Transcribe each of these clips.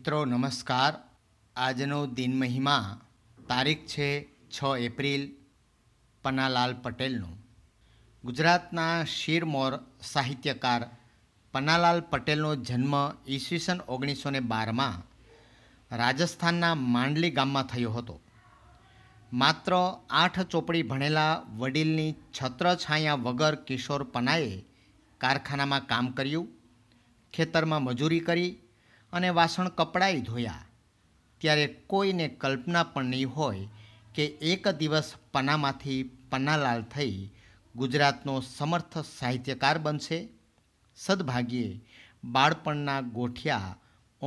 મિત્રો નમસ્કાર આજનો દિન મહિમા તારીખ છે છ એપ્રિલ પન્નાલાલ પટેલનું ગુજરાતના શિરમોર સાહિત્યકાર પન્નાલાલ પટેલનો જન્મ ઈસવીસન ઓગણીસો ને બારમાં રાજસ્થાનના માંડલી ગામમાં થયો હતો માત્ર આઠ ચોપડી ભણેલા વડીલની છત્રછાયા વગર કિશોર પનાએ કારખાનામાં કામ કર્યું ખેતરમાં મજૂરી કરી અને વાસણ કપડાઈ ધોયા ત્યારે કોઈને કલ્પના પણ નહીં હોય કે એક દિવસ પન્નામાંથી પન્નાલાલ થઈ ગુજરાતનો સમર્થ સાહિત્યકાર બનશે સદભાગ્યે બાળપણના ગોઠિયા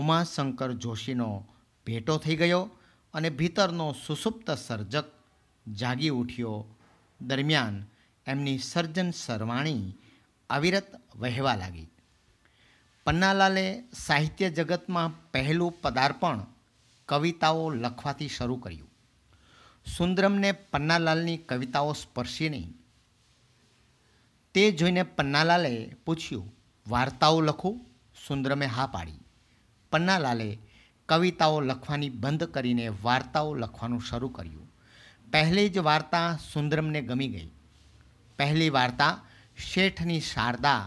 ઉમાશંકર જોશીનો ભેટો થઈ ગયો અને ભીતરનો સુસુપ્ત સર્જક જાગી ઉઠ્યો દરમિયાન એમની સર્જન સરવાણી અવિરત વહેવા લાગી પન્નાલાલે સાહિત્ય જગતમાં પહેલું પદાર્પણ કવિતાઓ લખવાથી શરૂ કર્યું સુંદરમને પન્નાલાલની કવિતાઓ સ્પર્શી નહીં તે જોઈને પન્નાલાલે પૂછ્યું વાર્તાઓ લખું સુંદરમે હા પાડી પન્નાલાલે કવિતાઓ લખવાની બંધ કરીને વાર્તાઓ લખવાનું શરૂ કર્યું પહેલી જ વાર્તા સુંદરમને ગમી ગઈ પહેલી વાર્તા શેઠની શારદા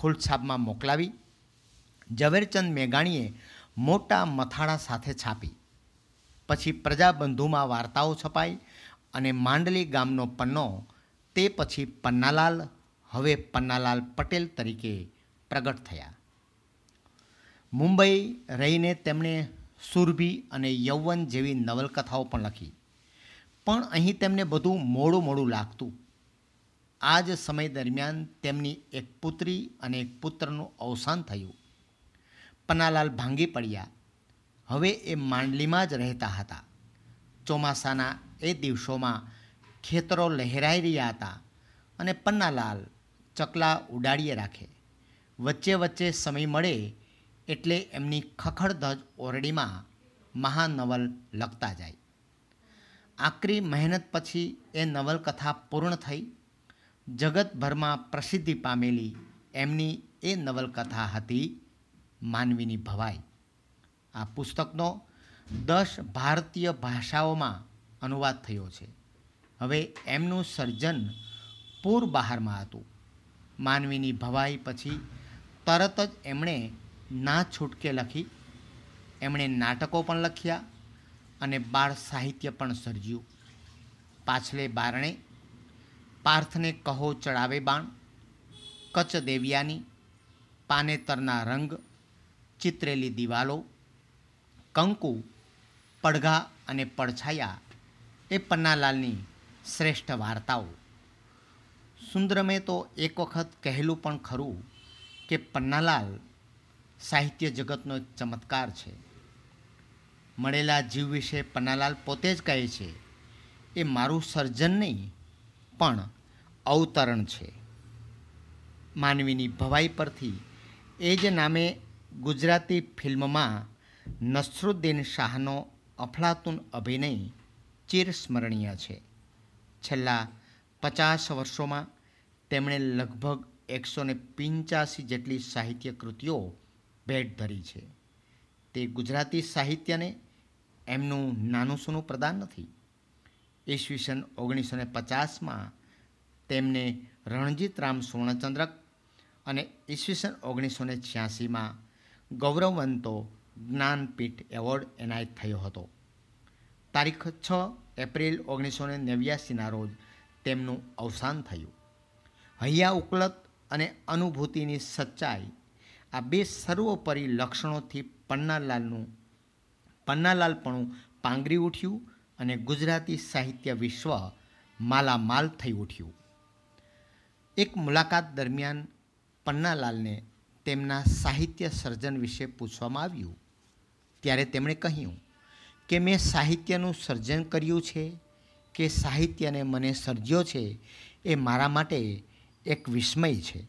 ફૂલછાપમાં મોકલાવી ઝવેરચંદ મેઘાણીએ મોટા મથાળા સાથે છાપી પછી પ્રજાબંધુમાં વાર્તાઓ છપાઈ અને માંડલી ગામનો પન્નો તે પછી પન્નાલાલ હવે પન્નાલાલ પટેલ તરીકે પ્રગટ થયા મુંબઈ રહીને તેમણે સુરભી અને યૌવન જેવી નવલકથાઓ પણ લખી પણ અહીં તેમને બધું મોડું મોડું લાગતું આ જ સમય દરમિયાન તેમની એક પુત્રી અને એક પુત્રનું અવસાન થયું પન્નાલાલ ભાંગી પડ્યા હવે એ માંડલીમાં જ રહેતા હતા ચોમાસાના એ દિવસોમાં ખેતરો લહેરાઈ રહ્યા હતા અને પન્નાલાલ ચકલા ઉડાડીએ રાખે વચ્ચે વચ્ચે સમય મળે એટલે એમની ખખડધજ ઓરડીમાં મહાનવલ લખતા જાય આકરી મહેનત પછી એ નવલકથા પૂર્ણ થઈ જગતભરમાં પ્રસિદ્ધિ પામેલી એમની એ નવલકથા હતી માનવીની ભવાઈ આ પુસ્તકનો દસ ભારતીય ભાષાઓમાં અનુવાદ થયો છે હવે એમનું સર્જન પૂર બહારમાં હતું માનવીની ભવાઈ પછી તરત જ એમણે ના છૂટકે લખી એમણે નાટકો પણ લખ્યા અને બાળ સાહિત્ય પણ સર્જ્યું પાછલે બારણે પાર્થને કહો ચડાવે બાણ કચ્છ દેવિયાની પાનેતરના રંગ ચિત્રેલી દિવાલો કંકુ પડઘા અને પડછાયા એ પન્નાલાલની શ્રેષ્ઠ વાર્તાઓ સુંદરમે તો એક વખત કહેલું પણ ખરું કે પન્નાલાલ સાહિત્ય જગતનો એક ચમત્કાર છે મળેલા જીવ વિશે પન્નાલાલ પોતે જ કહે છે એ મારું સર્જન નહીં પણ અવતરણ છે માનવીની ભવાઈ પરથી એ જ નામે ગુજરાતી ફિલ્મમાં નસરુદ્દીન શાહનો અફલાતુન અભિનય ચિરસ્મરણીય છે છેલ્લા પચાસ વર્ષોમાં તેમણે લગભગ એકસો ને પિંચાસી જેટલી સાહિત્ય કૃતિઓ ભેટ ધરી છે તે ગુજરાતી સાહિત્યને એમનું નાનું સૂનું પ્રદાન નથી ઈસવીસન ઓગણીસો ને પચાસમાં તેમને રણજીત રામ સુવર્ણચંદ્રક અને ઈસવીસન ઓગણીસો ને છ્યાસીમાં ગૌરવવંતો જ્ઞાનપીઠ એવોર્ડ એનાયત થયો હતો તારીખ છ એપ્રિલ ઓગણીસો ને નેવ્યાસીના રોજ તેમનું અવસાન થયું હૈયા ઉકલત અને અનુભૂતિની સચ્ચાઈ આ બે સર્વોપરી લક્ષણોથી પન્નાલાલનું પન્નાલાલપણું પાંગરી ઉઠ્યું અને ગુજરાતી સાહિત્ય વિશ્વ માલામાલ થઈ ઉઠ્યું એક મુલાકાત દરમિયાન પન્નાલાલને તેમના સાહિત્ય સર્જન વિશે પૂછવામાં આવ્યું ત્યારે તેમણે કહ્યું કે મેં સાહિત્યનું સર્જન કર્યું છે કે સાહિત્યને મને સર્જ્યો છે એ મારા માટે એક વિસ્મય છે